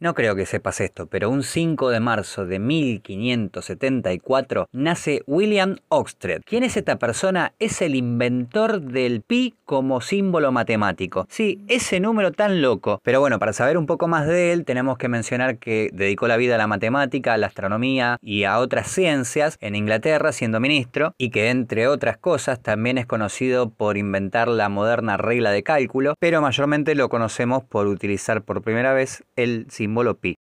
No creo que sepas esto, pero un 5 de marzo de 1574 nace William Oxtred. ¿Quién es esta persona? Es el inventor del pi como símbolo matemático. Sí, ese número tan loco. Pero bueno, para saber un poco más de él, tenemos que mencionar que dedicó la vida a la matemática, a la astronomía y a otras ciencias en Inglaterra siendo ministro y que entre otras cosas también es conocido por inventar la moderna regla de cálculo, pero mayormente lo conocemos por utilizar por primera vez el símbolo Molopi.